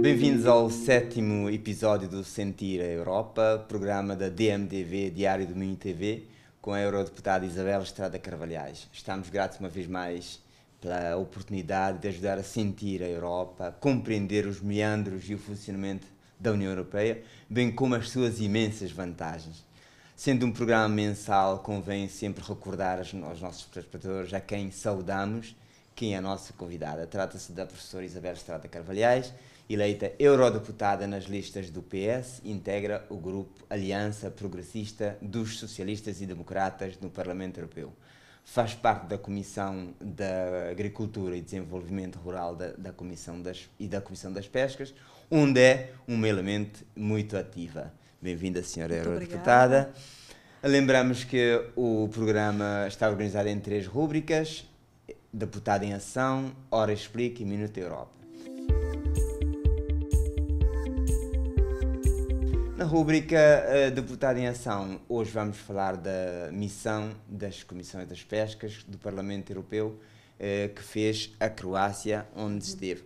Bem-vindos ao sétimo episódio do Sentir a Europa, programa da DMTV, Diário do Minho TV, com a Eurodeputada Isabel Estrada Carvalhais. Estamos gratos uma vez mais pela oportunidade de ajudar a sentir a Europa, compreender os meandros e o funcionamento da União Europeia, bem como as suas imensas vantagens. Sendo um programa mensal, convém sempre recordar aos nossos espectadores a quem saudamos, quem é a nossa convidada. Trata-se da professora Isabel Estrada Carvalhais, eleita eurodeputada nas listas do PS, integra o grupo Aliança Progressista dos Socialistas e Democratas no Parlamento Europeu. Faz parte da Comissão da Agricultura e Desenvolvimento Rural da, da Comissão das, e da Comissão das Pescas, onde é uma elemento muito ativa. Bem-vinda, senhora muito eurodeputada. Obrigada. Lembramos que o programa está organizado em três rúbricas: Deputada em Ação, Hora Explica e Minuto Europa. Na rubrica uh, Deputado em Ação, hoje vamos falar da missão das Comissões das Pescas do Parlamento Europeu uh, que fez a Croácia, onde uhum. esteve.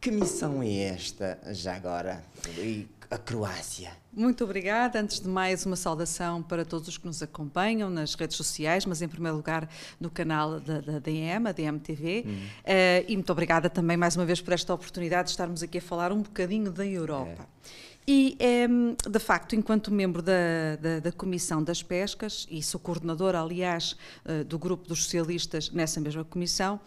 Que missão é esta já agora? E a Croácia. Muito obrigada. Antes de mais, uma saudação para todos os que nos acompanham nas redes sociais, mas em primeiro lugar no canal da, da DM, a DMTV. Hum. Uh, eh, e muito obrigada também mais uma vez por esta oportunidade de estarmos aqui a falar um bocadinho da Europa. É. E, ehm, de facto, enquanto membro da, da, da, Comissão das Pescas, e sou coordenadora, aliás, eh, do grupo dos socialistas nessa mesma comissão,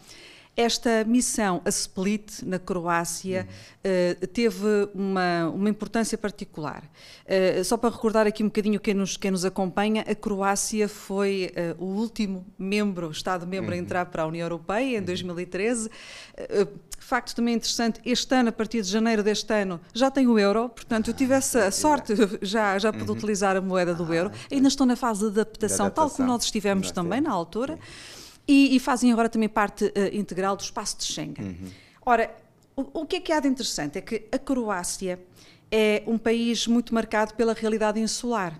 esta missão a Split, na Croácia, uhum. teve uma, uma importância particular. Eh, só para recordar aqui um bocadinho quem nos, quem nos acompanha, a Croácia foi eh, o último membro, Estado-membro uhum. a entrar para a União Europeia em 2013. Uhum. facto também é interessante, este ano, a partir de janeiro deste ano, já tem o euro, portanto eu tive ah, essa sorte, é. já, já pude uhum. utilizar a moeda do ah, euro. Ainda estou na fase de adaptação, adaptação. tal como nós estivemos também é. na altura. Sim e, e fazem agora também parte uh, integral do espaço de Schengen. Uhum. Ora, o, o, que é que há de interessante é que a Croácia é um país muito marcado pela realidade insular.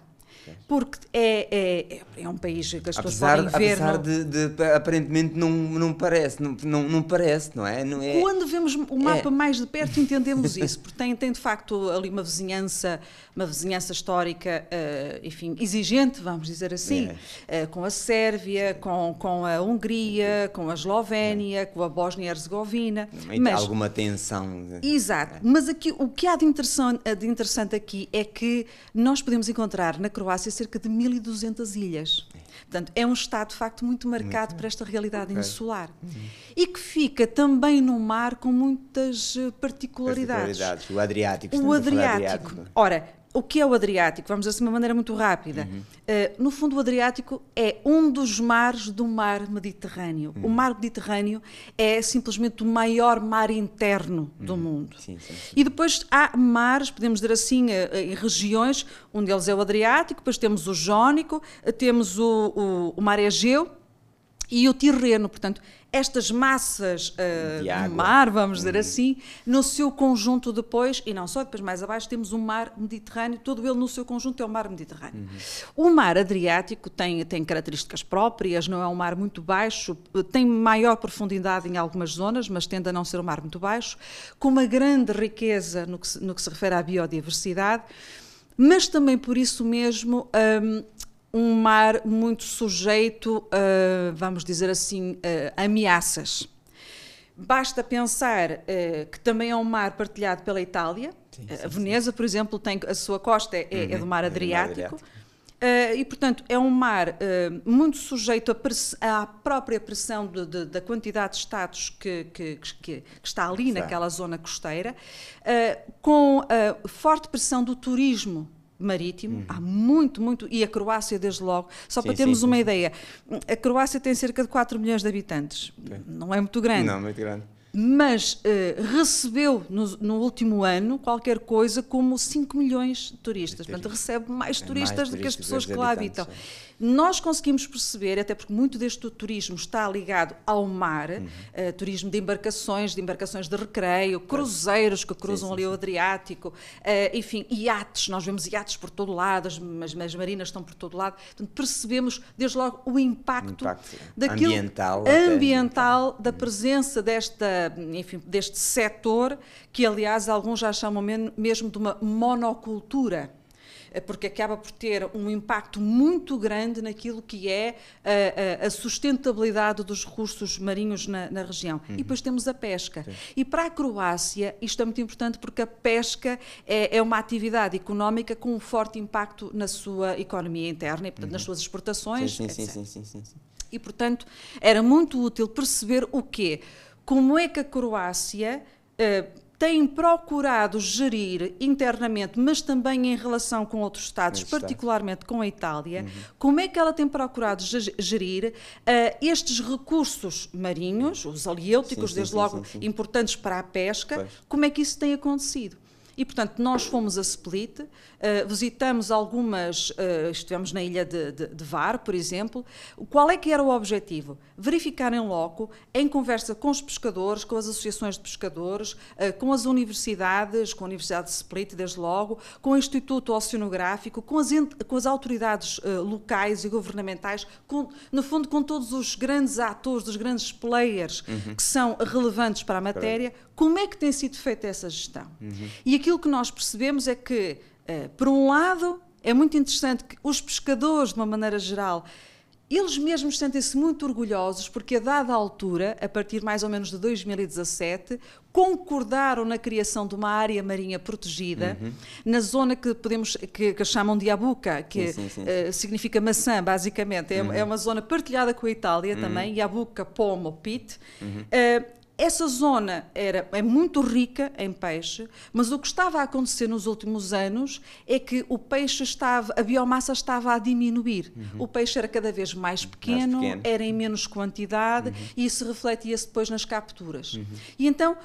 Porque é, é, é, é um país que as apesar, pessoas podem ver. Apesar não... de, de, aparentemente não, não parece, não, não, não parece, não é? não é? Quando vemos o é. mapa é. mais de perto entendemos isso, porque tem, tem de facto ali uma vizinhança, uma vizinhança histórica, uh, enfim, exigente, vamos dizer assim, é. uh, com a Sérvia, com, com a Hungria, com a Eslovénia, com a Bósnia-Herzegovina. Mas alguma tensão. Eh, Exato, é. mas aqui, o que há de interessante, de interessante aqui é que nós podemos encontrar na Croácia Croácia é cerca de 1.200 ilhas. Portanto, é um Estado, de facto, muito marcado para por esta realidade okay. insular. Uhum. E que fica também no mar com muitas eh, particularidades. particularidades. O Adriático. O Adriático. Adriático. Ora, o que é o Adriático? Vamos assim de uma maneira muito rápida. Uhum. Uh, no fundo, o Adriático é um dos mares do mar Mediterrâneo. Uhum. O mar Mediterrâneo é simplesmente o maior mar interno uhum. do mundo. Sim, sim, sim. E depois há mares, podemos dizer assim, eh, eh, em regiões, um deles é o Adriático, depois temos o Jónico, temos o, o, o mar Egeu, e o tirreno, portanto, estas massas uh, de, mar, vamos dizer hum. assim, no seu conjunto depois, e não só, depois mais abaixo temos o mar Mediterrâneo, todo ele no seu conjunto é o mar Mediterrâneo. Uhum. O mar Adriático tem, tem características próprias, não é um mar muito baixo, tem maior profundidade em algumas zonas, mas tende a não ser um mar muito baixo, com uma grande riqueza no que se, no que se refere à biodiversidade, mas também por isso mesmo um, um mar muito sujeito, a, vamos dizer assim, ameaças. Basta pensar eh, que também é um mar partilhado pela Itália. Sim, eh, sim, a Veneza, sim. por exemplo, tem a sua costa é, é uhum, é do mar Adriático. É Uh, e, portanto, é um mar uh, muito sujeito à própria pressão de, de, da quantidade de Estados que, que, que, que está ali Exato. naquela zona costeira, uh, com forte pressão do turismo marítimo, uhum. há muito, muito, e a Croácia desde logo, só sim, para termos sim, uma sim. ideia, a Croácia tem cerca de 4 milhões de habitantes, okay. não é muito grande. Não, muito grande. Mas uh, recebeu no, no, último ano qualquer coisa como 5 milhões de turistas. Portanto, recebe mais é turistas do que as é pessoas que lá habitam. Nós conseguimos perceber, até porque muito deste turismo está ligado ao mar, uhum. uh, turismo de embarcações, de embarcações de recreio, cruzeiros que cruzam sim, sim, ali o Adriático, uh, enfim, iates, nós vemos iates por todo lado, as, as, marinas estão por todo lado, portanto, percebemos desde logo o impacto, impacto daquilo, ambiental, ambiental até, da presença desta, enfim, deste setor, que aliás alguns já chamam mesmo de uma monocultura é porque acaba por ter um impacto muito grande naquilo que é a, eh, eh, a sustentabilidade dos recursos marinhos na, na região. Uhum. E depois temos a pesca. Sim. E para a Croácia, isto é muito importante porque a pesca é, é, uma atividade económica com um forte impacto na sua economia interna e, portanto, uhum. nas suas exportações. Sim, sim, sim, sim, sim, E, portanto, era muito útil perceber o quê? Como é que a Croácia. Eh, têm procurado gerir internamente, mas também em relação com outros Estados, particularmente com a Itália, uhum. como é que ela tem procurado gerir uh, estes recursos marinhos, os aliêuticos, sim, sim, desde sim, logo importantes para a pesca, pois. como é que isso tem acontecido? E, portanto, nós fomos a Split, uh, visitamos algumas, uh, estivemos na ilha de, de, de, Var, por exemplo. Qual é que era o objetivo? Verificar em loco, em conversa com os pescadores, com as associações de pescadores, uh, com as universidades, com a Universidade de Split, desde logo, com o Instituto Oceanográfico, com as, com as autoridades locais e governamentais, com, no fundo, com todos os grandes atores, dos grandes players uhum. que são relevantes para a matéria, como é que tem sido feita essa gestão? Uhum. E aqui aquilo que nós percebemos é que, eh, por um lado, é muito interessante que os pescadores, de uma maneira geral, eles mesmos sentem-se muito orgulhosos porque, a dada altura, a partir mais ou menos de 2017, concordaram na criação de uma área marinha protegida uhum. na zona que podemos que, que chamam de Abuca, que sim, sim, sim. Uh, significa maçã, basicamente. É, é uhum. é, uma zona partilhada com a Itália uhum. também, Abuca, Pomo, Pit. Uh, uhum. eh, essa zona era, é muito rica em peixe, mas o que estava a acontecer nos últimos anos é que o peixe estava, a biomassa estava a diminuir. Uhum. O peixe era cada vez mais pequeno, mais pequeno. era em menos quantidade uhum. e isso refletia-se depois nas capturas. Uhum. E então,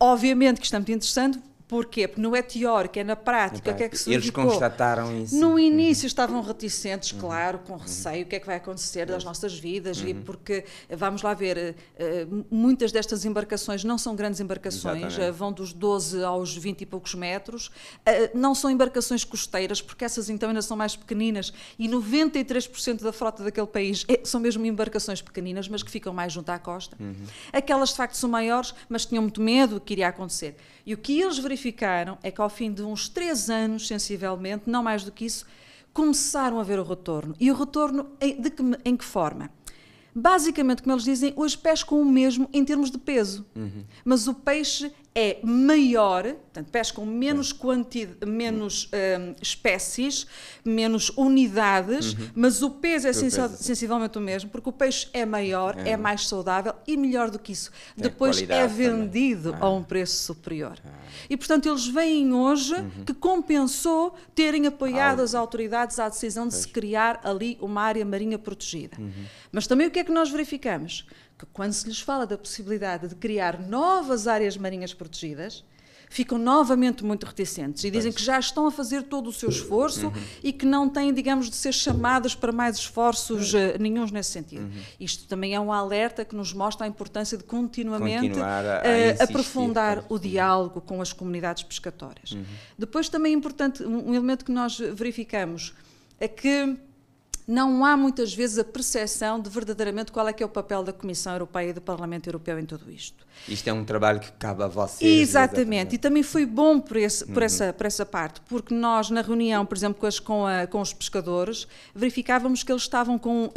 obviamente que isto é muito interessante, Porquê? Porque não é teórico, é na prática. Okay. que é que se Eles constataram isso. No uhum. início uhum. estavam reticentes, uhum. claro, com uhum. receio, uhum. o que é que vai acontecer uhum. das nossas vidas, e porque, vamos lá ver, eh, muitas destas embarcações não são grandes embarcações, Exatamente. Eh, vão dos 12 aos 20 e poucos metros, eh, não são embarcações costeiras, porque essas então ainda são mais pequeninas, e 93% da frota daquele país são mesmo embarcações pequeninas, mas que ficam mais junto à costa. Aquelas, de facto, são maiores, mas tinham muito medo do que iria acontecer. E o que eles verificaram é que ao fim de uns três anos, sensivelmente, não mais do que isso, começaram a ver o retorno. E o retorno em, de que, em que forma? Basicamente, como eles dizem, hoje pescam o mesmo em termos de peso, uhum. mas o peixe é maior, portanto, pescam menos, menos um, hum, espécies, menos unidades, uhum. mas o peso é, é sensivelmente o mesmo, porque o peixe é maior, é, é mais saudável e melhor do que isso. É Depois é vendido ah. a um preço superior. Ah. E, portanto, eles veem hoje uhum. que compensou terem apoiado as autoridades à decisão de pois. se criar ali uma área marinha protegida. Uhum. Mas também o que é que nós verificamos? que quando se lhes fala da possibilidade de criar novas áreas marinhas protegidas, ficam novamente muito reticentes e dizem que já estão a fazer todo o seu esforço uhum. e que não têm, digamos, de ser chamadas para mais esforços uhum. nenhums nesse sentido. Uhum. Isto também é um alerta que nos mostra a importância de continuamente a, a eh, aprofundar o uhum. diálogo com as comunidades pescatórias. Uhum. Depois também é importante, um elemento que nós verificamos é que não há muitas vezes a percepção de verdadeiramente qual é que é o papel da Comissão Europeia e do Parlamento Europeu em tudo isto. Isto é um trabalho que cabe a vocês. Exatamente, exatamente. e também foi bom por, esse, por uhum. essa, por essa parte, porque nós na reunião, por exemplo, com, as, com, a, com os pescadores, verificávamos que eles estavam com, uh,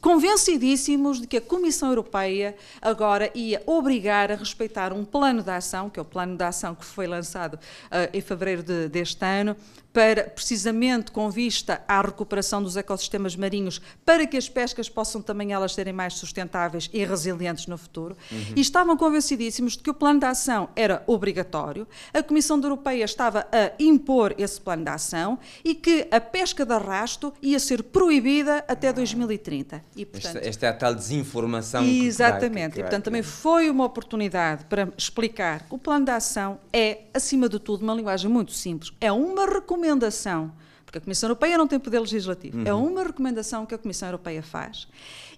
convencidíssimos de que a Comissão Europeia agora ia obrigar a respeitar um plano de ação, que é o plano de ação que foi lançado uh, em fevereiro de, deste ano, para precisamente com vista à recuperação dos ecossistemas marinhos, para que as pescas possam também elas serem mais sustentáveis e resilientes no futuro. Uhum. E estavam convencidíssimos de que o plano de ação era obrigatório, a Comissão Europeia estava a impor esse plano de ação e que a pesca de arrasto ia ser proibida até 2030. Ah. E, portanto, esta, esta é a tal desinformação. Exatamente. Que vai, que e portanto também foi uma oportunidade para explicar o plano de ação é, acima de tudo, uma linguagem muito simples. É uma recomendação recomendação, porque a Comissão Europeia não tem poder legislativo, é uhum. é uma recomendação que a Comissão Europeia faz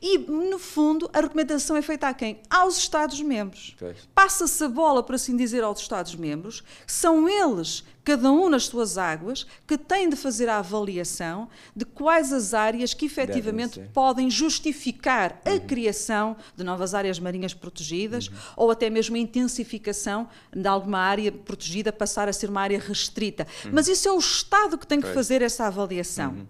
e, no fundo, a recomendação é feita a quem? Aos Estados-membros. Passa-se a bola, por assim dizer, aos Estados-membros, são eles, cada um nas suas águas, que têm de fazer a avaliação de quais as áreas que efetivamente podem justificar uhum. a criação de novas áreas marinhas protegidas uhum. ou até mesmo a intensificação de alguma área protegida passar a ser uma área restrita. Uhum. Mas isso é o Estado que tem que fazer essa avaliação. Uhum.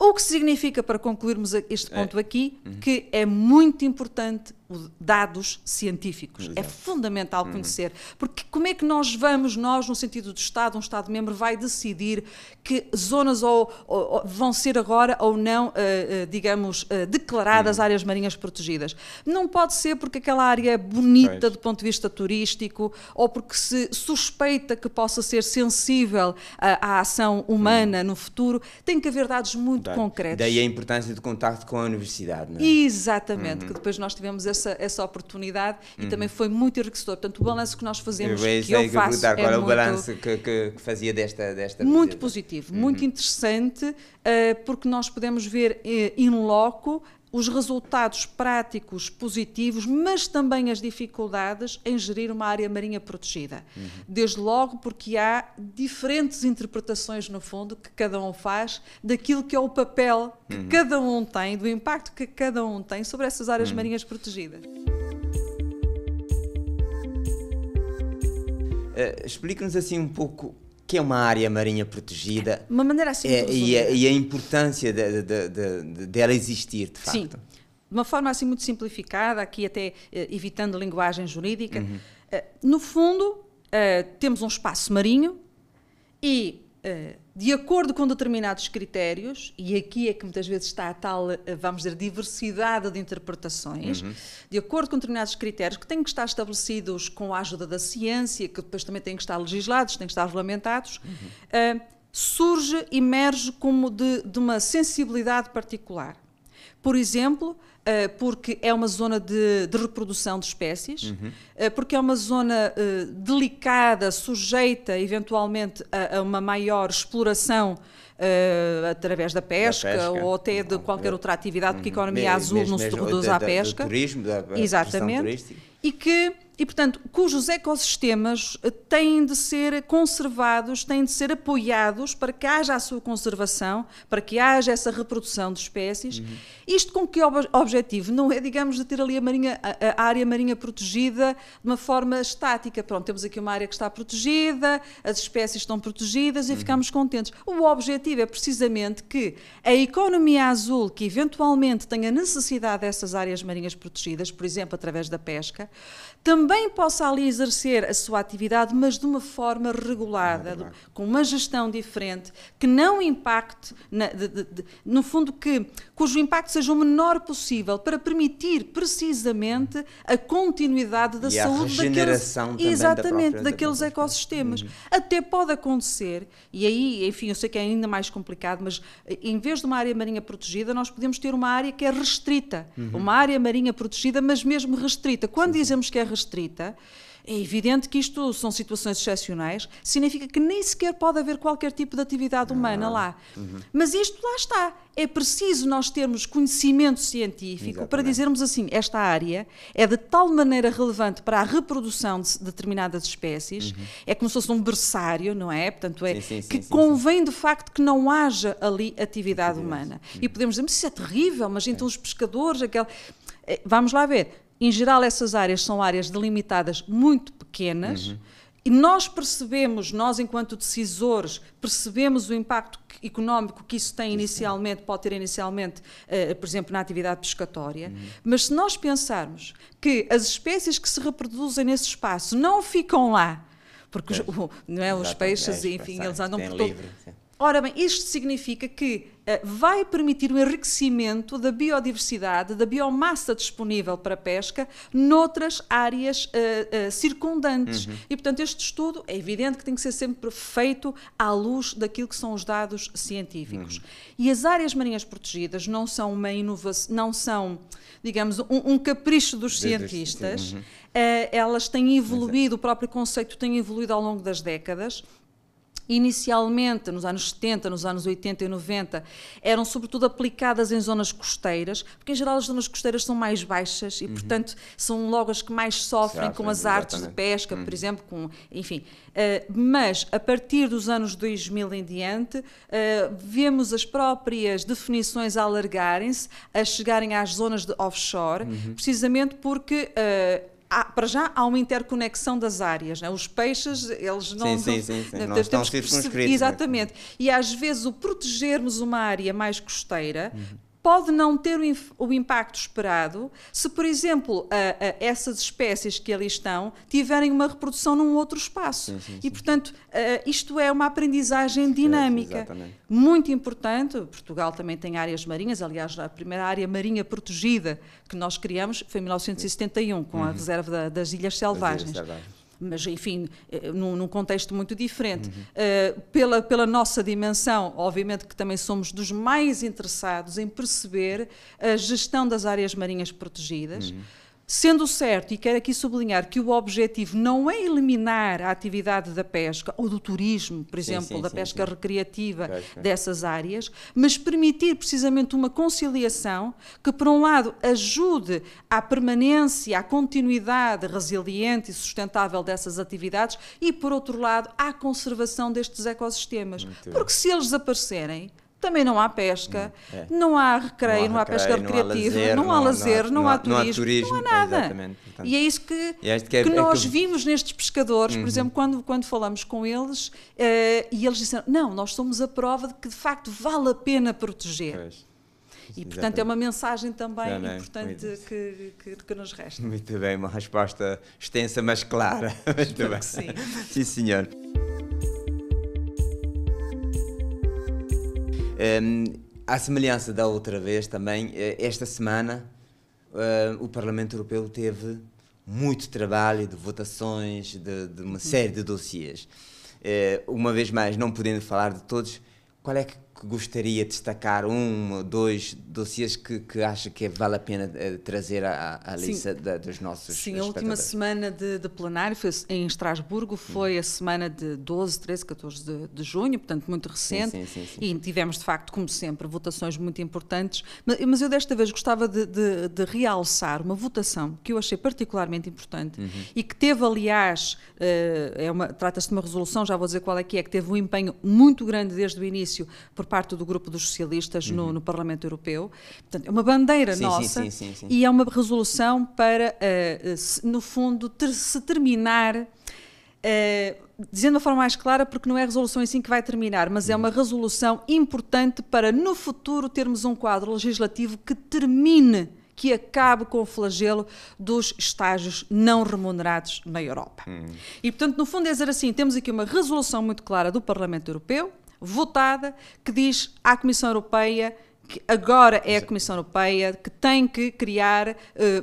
O que significa, para concluirmos este é. ponto aqui, uhum. que é muito importante dados científicos. É Exato. É fundamental uhum. conhecer, uhum. porque como é que nós vamos, nós, no sentido do Estado, um Estado-membro vai decidir que zonas ou, ou, vão ser agora ou não, uh, uh, digamos, uh, declaradas uhum. áreas marinhas protegidas? Não pode ser porque aquela área é bonita do ponto de vista turístico ou porque se suspeita que possa ser sensível à ação humana uhum. no futuro. Tem que haver dados muito concretos. Daí a importância do contato com a universidade, não é? Exatamente, que uhum. depois nós tivemos esse essa, essa oportunidade uhum. e também uhum. foi muito enriquecedor. Portanto, o balanço que nós fazemos, eu vejo, que eu faço, é muito, o balanço que, que, fazia desta, desta Muito visita. positivo, uhum. muito interessante, uh, porque nós podemos ver uh, loco os resultados práticos positivos, mas também as dificuldades em gerir uma área marinha protegida. Uhum. Desde logo porque há diferentes interpretações, no fundo, que cada um faz daquilo que é o papel que uhum. cada um tem, do impacto que cada um tem sobre essas áreas uhum. marinhas protegidas. Uh, Explica-nos assim um pouco que é uma área marinha protegida. É, uma maneira assim. É, e, a, é, e, a, importância dela de, de, de, existir, de facto. Sim, de uma forma assim muito simplificada, aqui até eh, evitando linguagem jurídica. Uhum. Eh, no fundo, eh, temos um espaço marinho e eh, de acordo com determinados critérios, e aqui é que muitas vezes está a tal, eh, vamos dizer, diversidade de interpretações, uhum. de acordo com determinados critérios que têm que estar estabelecidos com a ajuda da ciência, que depois também têm que estar legislados, têm que estar regulamentados, uhum. Eh, surge, emerge como de, de uma sensibilidade particular. Por exemplo, ah, porque é uma zona de, de reprodução de espécies, uhum. Ah, porque é uma zona ah, delicada, sujeita eventualmente a, a uma maior exploração. Uh, através da pesca, da pesca, ou até de qualquer outra atividade, porque a economia uhum. azul mesmo, não se reduz à pesca. Do turismo, da, Exatamente. E que e, portanto, cujos ecossistemas eh, têm de ser conservados, têm de ser apoiados para que haja a sua conservação, para que haja essa reprodução de espécies. Uhum. Isto com que ob objetivo? Não é, digamos, de ter ali a, marinha, a, a, área marinha protegida de uma forma estática. Pronto, temos aqui uma área que está protegida, as espécies estão protegidas e uhum. ficamos contentes. O objetivo é precisamente que a economia azul, que eventualmente tenha necessidade dessas áreas marinhas protegidas, por exemplo, através da pesca, também possa ali exercer a sua atividade, mas de uma forma regulada, com uma gestão diferente, que não impacte, na, de, de, de, no fundo, que, cujo impacto seja o menor possível, para permitir precisamente a continuidade da e saúde daqueles, exatamente, da daqueles ecossistemas. Uhum. Até pode acontecer, e aí, enfim, eu sei que é ainda mais complicado, mas eh, em vez de uma área marinha protegida, nós podemos ter uma área que é restrita, uhum. uma área marinha protegida, mas mesmo restrita. Quando dizemos que é restrita, é evidente que isto são situações excepcionais, significa que nem sequer pode haver qualquer tipo de atividade humana ah, lá. Uhum. Mas isto lá está. É preciso nós termos conhecimento científico Exatamente. para dizermos assim: esta área é de tal maneira relevante para a reprodução de determinadas espécies, uhum. é como se fosse um berçário, não é? Portanto, é sim, sim, sim, que convém de facto que não haja ali atividade humana. E uhum. podemos dizer: mas isso é terrível, mas então é. os pescadores, aquele. Eh, vamos lá ver em geral, essas áreas são áreas delimitadas muito pequenas. Uhum. E nós percebemos, nós enquanto decisores, percebemos o impacto económico que isso tem é. inicialmente, pode ter inicialmente, uh, por exemplo, na atividade pescatória, uhum. mas se nós pensarmos que as espécies que se reproduzem nesse espaço não ficam lá, porque pois, os, não é, os é peixes, é, enfim, eles andam por todo... Livre, Ora bem, isto significa que uh, vai permitir o enriquecimento da biodiversidade, da biomassa disponível para pesca, noutras áreas uh, uh, circundantes. Uhum. E, portanto, este estudo é evidente que tem que ser sempre feito à luz daquilo que são os dados científicos. Uhum. E as áreas marinhas protegidas não são uma inovação, não são, digamos, um, um capricho dos de cientistas. Uhum. elas têm evoluído, Exato. o próprio conceito tem evoluído ao longo das décadas inicialmente nos anos 70, nos anos 80 e 90, eram sobretudo aplicadas em zonas costeiras, porque em geral as zonas costeiras são mais baixas e, uhum. portanto, são logo as que mais sofrem com as artes de pesca, uhum. por exemplo, com, enfim. Uh, mas a partir dos anos 2000 em diante, uh, vemos as próprias definições alargarem-se, a chegarem às zonas de offshore, uhum. precisamente porque uh, há, para já há uma interconexão das áreas, né? os peixes, eles não. Sim, sim, sim. sim. Não estão circunscritos. Né? Exatamente. E às vezes o protegermos uma área mais costeira. Uhum pode não ter o, o impacto esperado se, por exemplo, a, a essas espécies que ali estão tiverem uma reprodução num outro espaço. Sim, sim, sim. E, portanto, a, isto é uma aprendizagem dinâmica. muito importante. Portugal também tem áreas marinhas, aliás, a primeira área marinha protegida que nós criamos foi em 1971, com uhum. a reserva da, das Ilhas Selvagens. Das Ilhas Selvagens mas enfim, eh, num, num contexto muito diferente. Uhum. Uh, pela, pela nossa dimensão, obviamente que também somos dos mais interessados em perceber a gestão das áreas marinhas protegidas. Uhum. Sendo certo, e quero aqui sublinhar, que o objetivo não é eliminar a atividade da pesca ou do turismo, por exemplo, sim, sim, da sim, pesca recreativa pesca. dessas áreas, mas permitir precisamente uma conciliação que, por um lado, ajude à permanência, à continuidade resiliente e sustentável dessas atividades e, por outro lado, à conservação destes ecossistemas. Porque se eles desaparecerem, também não há pesca, hum, é. não há recreio, não há, recreio, não há pesca recreativa, não, há lazer, não, há, turismo, não há nada. Portanto, e é isso que, é que, é, que nós que... vimos nestes pescadores, uhum. por exemplo, quando, quando falamos com eles uh, e eles disseram: não, nós somos a prova de que de facto vale a pena proteger. Pois. E, portanto, é uma mensagem também, é? importante que, que, que, nos resta. Muito bem, uma resposta extensa, mas clara. Muito bem. Sim. sim, senhor. Um, ehm, à semelhança da outra vez também, eh, esta semana uh, o Parlamento Europeu teve muito trabalho de votações, de, de uma uhum. série de dossiês. Uh, eh, uma vez mais, não podendo falar de todos, qual é que que gostaria de destacar um ou dois dossiês que, que acha que vale a pena eh, trazer à, à lista da, dos nossos Sim, a última semana de, de plenário foi em Estrasburgo foi hum. a semana de 12, 13, 14 de, de junho, portanto muito recente, sim, sim, sim, e tivemos de facto, como sempre, votações muito importantes, mas, mas eu desta vez gostava de, de, de, realçar uma votação que eu achei particularmente importante uhum. e que teve, aliás, eh, é uma, trata-se de uma resolução, já vou dizer qual é que é, que teve um empenho muito grande desde o início por parte do grupo dos socialistas uhum. no, no, Parlamento Europeu. Portanto, é uma bandeira sim, nossa sim, sim, e é uma resolução para, uh, no fundo, ter, se terminar. Uh, dizendo de uma forma mais clara, porque não é a resolução assim que vai terminar, mas é uhum. uma resolução importante para no futuro termos um quadro legislativo que termine que acabe com o flagelo dos estágios não remunerados na Europa. Hum. E, portanto, no fundo, é dizer assim: temos aqui uma resolução muito clara do Parlamento Europeu, votada que diz à Comissão Europeia que agora é a Comissão Europeia que tem que criar uh,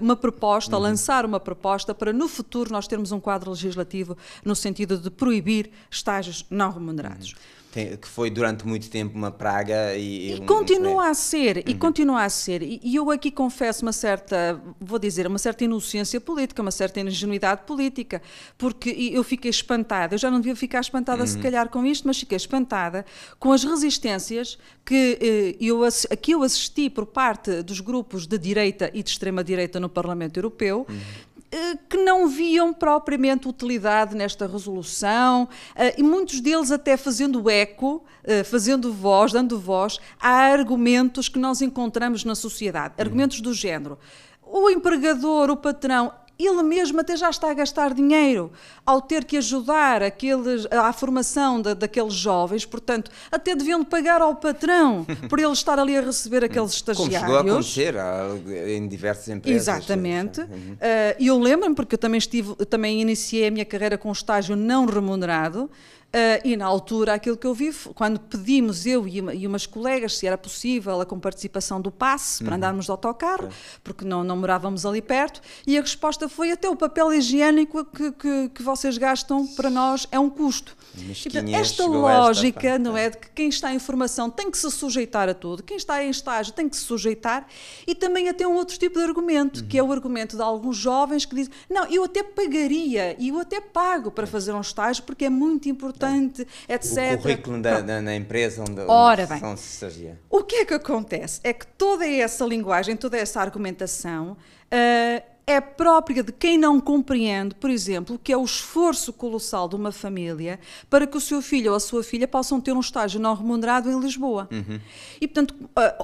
uma proposta, uhum. lançar uma proposta para no futuro nós termos um quadro legislativo no sentido de proibir estágios não remunerados. Uhum que, que foi durante muito tempo uma praga e, e continua a ser uhum. e continua a ser e, e eu aqui confesso uma certa vou dizer uma certa inocência política uma certa ingenuidade política porque eu fiquei espantada eu já não devia ficar espantada uhum. se calhar com isto mas fiquei espantada com as resistências que eh, eu que eu assisti por parte dos grupos de direita e de extrema direita no Parlamento Europeu uhum eh, que não viam propriamente utilidade nesta resolução eh, e muitos deles até fazendo eco, eh, fazendo voz, dando voz a argumentos que nós encontramos na sociedade, argumentos do género. O empregador, o patrão, ele mesmo até já está a gastar dinheiro ao ter que ajudar aqueles, à formação de, daqueles jovens, portanto, até deviam pagar ao patrão por ele estar ali a receber aqueles estagiários. Como chegou a acontecer em diversas empresas. Exatamente. Uhum. Eh, e eu lembro-me, porque eu também, estive, também iniciei a minha carreira com um estágio não remunerado, Uh, e na altura, aquilo que eu vi, quando pedimos, eu e, e, umas colegas, se era possível, a com participação do passe para uhum. andarmos de autocarro, é. porque não, não morávamos ali perto, e a resposta foi até o papel higiênico que, que, que vocês gastam para nós é um custo. Tipo, é e, esta lógica, esta, não é, de que quem está em formação tem que se sujeitar a tudo, quem está em estágio tem que se sujeitar, e também até um outro tipo de argumento, uhum. que é o uhum. argumento de alguns jovens que dizem, não, eu até pagaria, e eu até pago para fazer um estágio, porque é muito importante importante, etc. O currículo da, da, na empresa onde, onde Ora bem, são O que é que acontece? É que toda essa linguagem, toda essa argumentação uh, é própria de quem não compreende, por exemplo, que é o esforço colossal de uma família para que o seu filho ou a sua filha possam ter um estágio não remunerado em Lisboa. Uhum. E, portanto,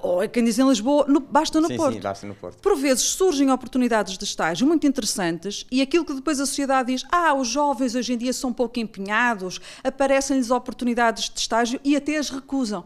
ou quem diz em Lisboa, no, basta no sim, Porto. Sim, basta no Porto. Por vezes surgem oportunidades de estágio muito interessantes e aquilo que depois a sociedade diz, ah, os jovens hoje em dia são pouco empenhados, aparecem-lhes oportunidades de estágio e até as recusam.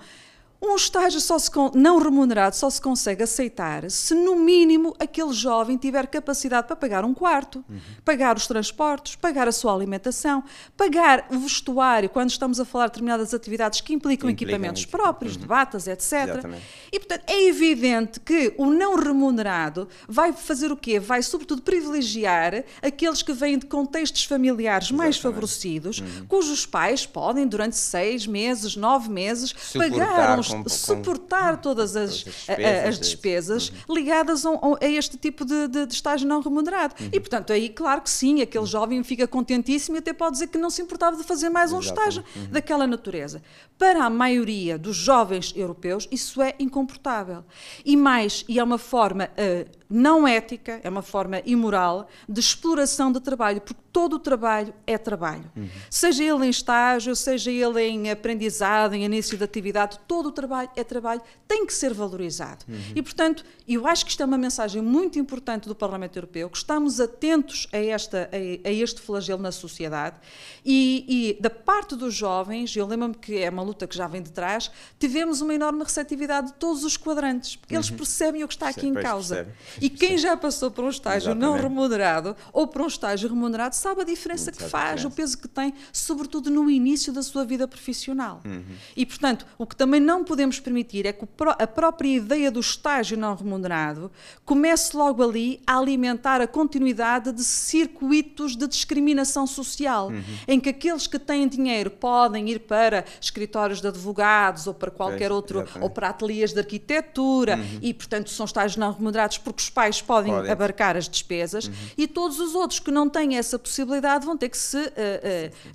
Um estágio só se, não remunerado só se consegue aceitar se, no mínimo, aquele jovem tiver capacidade para pagar um quarto, uhum. pagar os transportes, pagar a sua alimentação, pagar o vestuário, quando estamos a falar de determinadas atividades que implicam, Implica equipamentos próprios, uhum. de batas, etc. Exatamente. E, portanto, é evidente que o não remunerado vai fazer o quê? Vai, sobretudo, privilegiar aqueles que vêm de contextos familiares Exatamente. mais favorecidos, uhum. cujos pais podem, durante seis meses, nove meses, Suportar pagar com, com, suportar todas as, despesas, as é despesas uhum. ligadas a, a, este tipo de, de, de estágio não remunerado. Uhum. E, portanto, aí, claro que sim, aquele uhum. jovem fica contentíssimo e até pode dizer que não se importava de fazer mais um estágio uhum. daquela natureza. Para a maioria dos jovens europeus, isso é incomportável. E mais, e é uma forma. Uh, não ética, é uma forma imoral de exploração de trabalho, porque todo o trabalho é trabalho. Uhum. Seja ele em estágio, seja ele em aprendizado, em início de atividade, todo o trabalho é trabalho, tem que ser valorizado. Uhum. E, portanto, eu acho que isto é uma mensagem muito importante do Parlamento Europeu, que estamos atentos a, esta, a, a este flagelo na sociedade e, e, da parte dos jovens, eu lembro-me que é uma luta que já vem de trás, tivemos uma enorme receptividade de todos os quadrantes, porque uhum. eles percebem o que está é aqui Sim, em causa. Percebe. E quem já passou por um estágio Exatamente. não remunerado ou por um estágio remunerado sabe a diferença que faz, diferença. o peso que tem, sobretudo no início da sua vida profissional. Uhum. E, portanto, o que também não podemos permitir é que a própria ideia do estágio não remunerado comece logo ali a alimentar a continuidade de circuitos de discriminação social, uhum. em que aqueles que têm dinheiro podem ir para escritórios de advogados ou para qualquer outro, exatamente. ou para ateliês de arquitetura, uhum. e, portanto, são estágios não remunerados porque os pais podem, podem. abarcar as despesas uhum. e todos os outros que não têm essa possibilidade vão ter que se, uh, uh,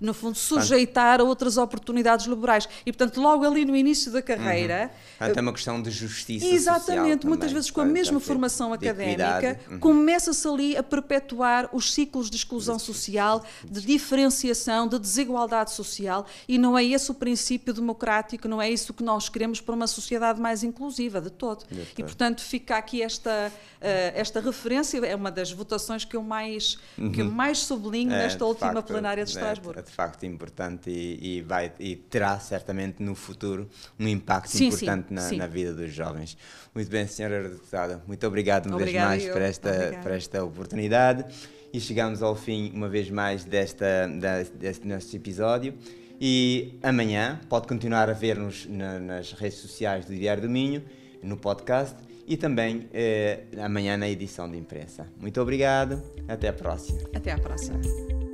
no fundo, sujeitar a outras oportunidades laborais. E, portanto, logo ali no início da carreira. Uhum. Portanto, é uma questão de justiça. Exatamente, muitas também, vezes com a mesma formação académica, uhum. começa-se ali a perpetuar os ciclos de exclusão social, de diferenciação, de desigualdade social, e não é esse o princípio democrático, não é isso que nós queremos para uma sociedade mais inclusiva de De todo. E, portanto, fica aqui esta, eh, esta referência é uma das votações que eu mais, uhum. que eu uhum. mais sublinho é, nesta última facto, plenária de é, Estrasburgo. É, de facto importante e, e, vai, e terá certamente no futuro um impacto sim, importante sim, na, sim. na, vida dos jovens. Muito bem, senhora deputada, muito obrigado uma vez mais por esta, por esta oportunidade. E chegamos ao fim, uma vez mais, desta, deste nosso episódio. E amanhã pode continuar a ver-nos na, nas redes sociais do Diário do Minho, no podcast e também eh, amanhã na edição de imprensa. Muito obrigado, até a próxima. Até à próxima.